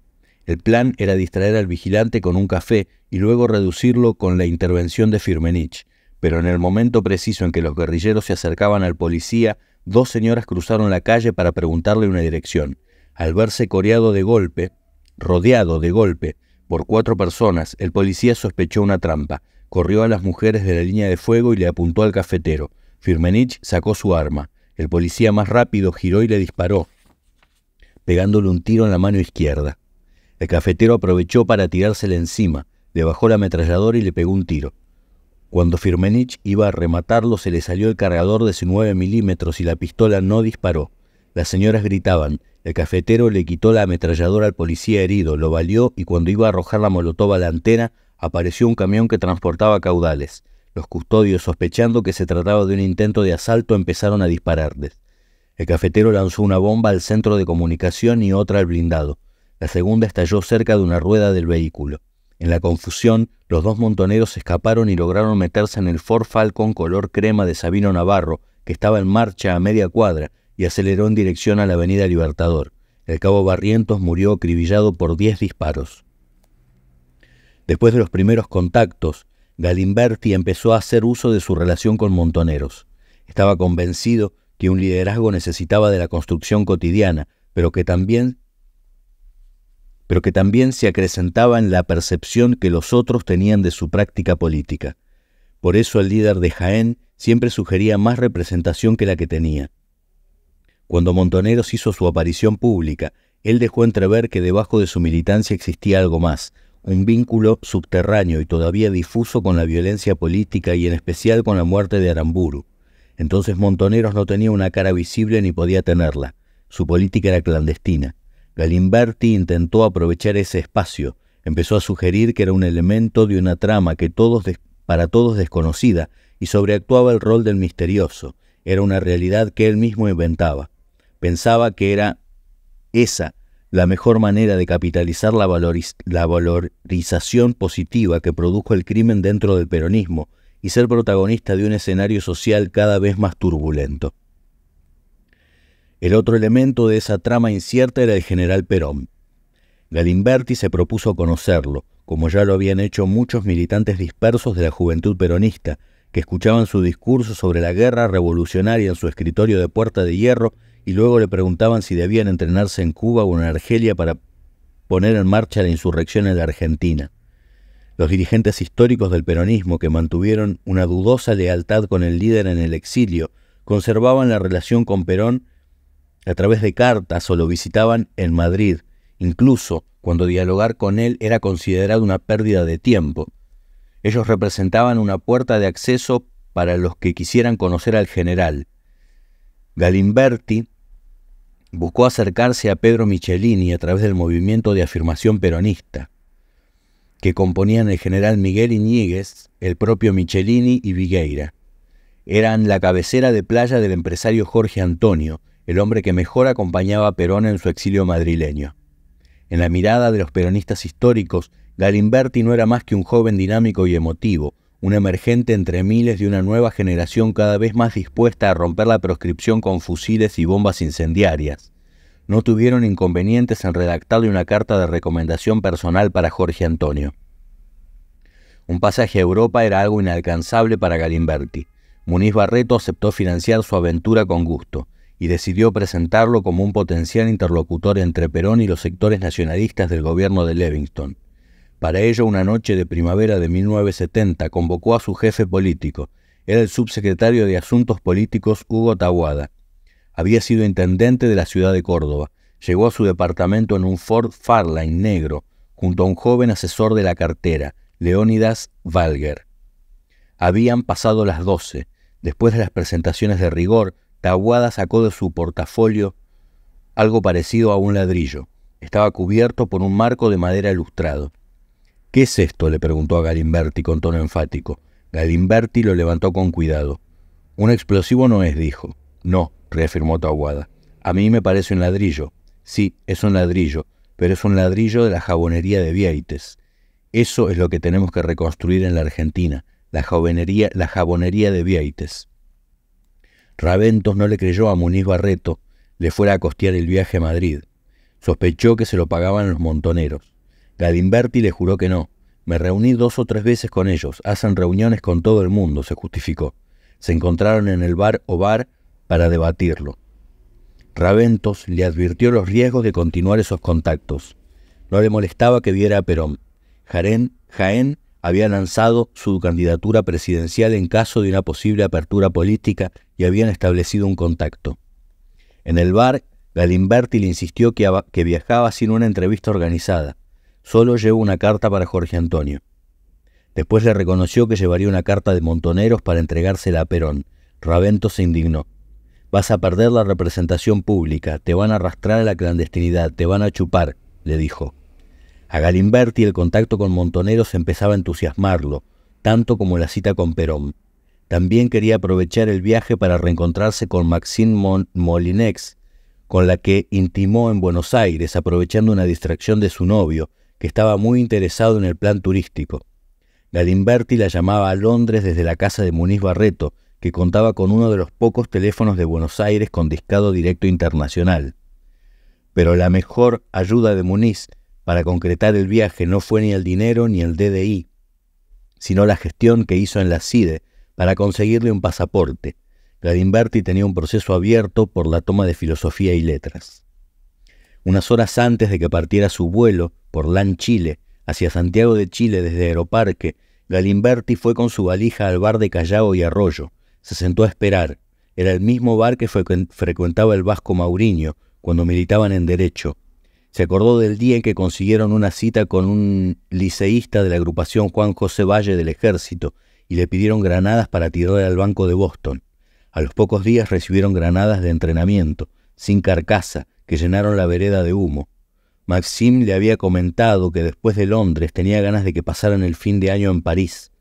El plan era distraer al vigilante con un café y luego reducirlo con la intervención de Firmenich. Pero en el momento preciso en que los guerrilleros se acercaban al policía, dos señoras cruzaron la calle para preguntarle una dirección. Al verse coreado de golpe, rodeado de golpe, por cuatro personas, el policía sospechó una trampa. Corrió a las mujeres de la línea de fuego y le apuntó al cafetero. Firmenich sacó su arma. El policía más rápido giró y le disparó, pegándole un tiro en la mano izquierda. El cafetero aprovechó para tirársele encima, le bajó la ametralladora y le pegó un tiro. Cuando Firmenich iba a rematarlo se le salió el cargador de 19 milímetros y la pistola no disparó. Las señoras gritaban, el cafetero le quitó la ametralladora al policía herido, lo valió y cuando iba a arrojar la molotov a la antena apareció un camión que transportaba caudales. Los custodios, sospechando que se trataba de un intento de asalto, empezaron a dispararles. El cafetero lanzó una bomba al centro de comunicación y otra al blindado. La segunda estalló cerca de una rueda del vehículo. En la confusión, los dos montoneros escaparon y lograron meterse en el Ford Falcon color crema de Sabino Navarro, que estaba en marcha a media cuadra y aceleró en dirección a la Avenida Libertador. El cabo Barrientos murió acribillado por diez disparos. Después de los primeros contactos, Galimberti empezó a hacer uso de su relación con Montoneros. Estaba convencido que un liderazgo necesitaba de la construcción cotidiana, pero que también pero que también se acrecentaba en la percepción que los otros tenían de su práctica política. Por eso el líder de Jaén siempre sugería más representación que la que tenía. Cuando Montoneros hizo su aparición pública, él dejó entrever que debajo de su militancia existía algo más, un vínculo subterráneo y todavía difuso con la violencia política y en especial con la muerte de Aramburu. Entonces Montoneros no tenía una cara visible ni podía tenerla. Su política era clandestina. Galimberti intentó aprovechar ese espacio. Empezó a sugerir que era un elemento de una trama que todos para todos desconocida y sobreactuaba el rol del misterioso. Era una realidad que él mismo inventaba. Pensaba que era esa la mejor manera de capitalizar la, valorización positiva que produjo el crimen dentro del peronismo y ser protagonista de un escenario social cada vez más turbulento. El otro elemento de esa trama incierta era el general Perón. Galimberti se propuso conocerlo, como ya lo habían hecho muchos militantes dispersos de la juventud peronista, que escuchaban su discurso sobre la guerra revolucionaria en su escritorio de puerta de hierro y luego le preguntaban si debían entrenarse en Cuba o en Argelia para poner en marcha la insurrección en la Argentina. Los dirigentes históricos del peronismo, que mantuvieron una dudosa lealtad con el líder en el exilio, conservaban la relación con Perón a través de cartas o lo visitaban en Madrid, incluso cuando dialogar con él era considerado una pérdida de tiempo. Ellos representaban una puerta de acceso para los que quisieran conocer al general, Galimberti buscó acercarse a Pedro Michelini a través del movimiento de afirmación peronista, que componían el general Miguel Iñiguez, el propio Michelini y Vigueira. Eran la cabecera de playa del empresario Jorge Antonio, el hombre que mejor acompañaba a Perón en su exilio madrileño. En la mirada de los peronistas históricos, Galimberti no era más que un joven dinámico y emotivo, un emergente entre miles de una nueva generación cada vez más dispuesta a romper la proscripción con fusiles y bombas incendiarias. No tuvieron inconvenientes en redactarle una carta de recomendación personal para Jorge Antonio. Un pasaje a Europa era algo inalcanzable para Galimberti. Muniz Barreto aceptó financiar su aventura con gusto y decidió presentarlo como un potencial interlocutor entre Perón y los sectores nacionalistas del gobierno de Levingston. Para ello, una noche de primavera de 1970 convocó a su jefe político. Era el subsecretario de Asuntos Políticos Hugo Tawada. Había sido intendente de la ciudad de Córdoba. Llegó a su departamento en un Ford Farline negro, junto a un joven asesor de la cartera, Leónidas Valger. Habían pasado las doce. Después de las presentaciones de rigor, Tawada sacó de su portafolio algo parecido a un ladrillo. Estaba cubierto por un marco de madera ilustrado. ¿Qué es esto? le preguntó a Galimberti con tono enfático. Galimberti lo levantó con cuidado. Un explosivo no es, dijo. No, reafirmó Taguada. A mí me parece un ladrillo. Sí, es un ladrillo, pero es un ladrillo de la jabonería de Vieites. Eso es lo que tenemos que reconstruir en la Argentina, la, jabonería, la jabonería de Vieites. Raventos no le creyó a Muniz Barreto, le fuera a costear el viaje a Madrid. Sospechó que se lo pagaban los montoneros. Galimberti le juró que no. Me reuní dos o tres veces con ellos. Hacen reuniones con todo el mundo, se justificó. Se encontraron en el bar o bar para debatirlo. Raventos le advirtió los riesgos de continuar esos contactos. No le molestaba que viera a Perón. Jaén había lanzado su candidatura presidencial en caso de una posible apertura política y habían establecido un contacto. En el bar, Galimberti le insistió que viajaba sin una entrevista organizada. Solo llevó una carta para Jorge Antonio. Después le reconoció que llevaría una carta de Montoneros para entregársela a Perón. Ravento se indignó. Vas a perder la representación pública, te van a arrastrar a la clandestinidad, te van a chupar, le dijo. A Galimberti el contacto con Montoneros empezaba a entusiasmarlo, tanto como la cita con Perón. También quería aprovechar el viaje para reencontrarse con Maxine Molinex, con la que intimó en Buenos Aires, aprovechando una distracción de su novio, que estaba muy interesado en el plan turístico. Galimberti la llamaba a Londres desde la casa de Muniz Barreto, que contaba con uno de los pocos teléfonos de Buenos Aires con discado directo internacional. Pero la mejor ayuda de Muniz para concretar el viaje no fue ni el dinero ni el DDI, sino la gestión que hizo en la CIDE para conseguirle un pasaporte. Galimberti tenía un proceso abierto por la toma de filosofía y letras. Unas horas antes de que partiera su vuelo por LAN Chile hacia Santiago de Chile desde Aeroparque, Galimberti fue con su valija al bar de Callao y Arroyo. Se sentó a esperar. Era el mismo bar que frecuentaba el Vasco Mauriño cuando militaban en Derecho. Se acordó del día en que consiguieron una cita con un liceísta de la agrupación Juan José Valle del Ejército y le pidieron granadas para tirar al banco de Boston. A los pocos días recibieron granadas de entrenamiento, sin carcasa, que llenaron la vereda de humo. Maxim le había comentado que después de Londres tenía ganas de que pasaran el fin de año en París.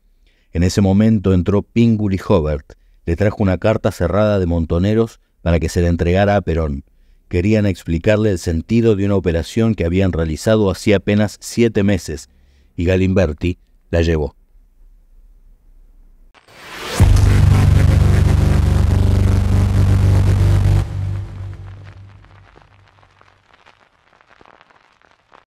En ese momento entró y Hobart. Le trajo una carta cerrada de montoneros para que se la entregara a Perón. Querían explicarle el sentido de una operación que habían realizado hacía apenas siete meses, y Galimberti la llevó.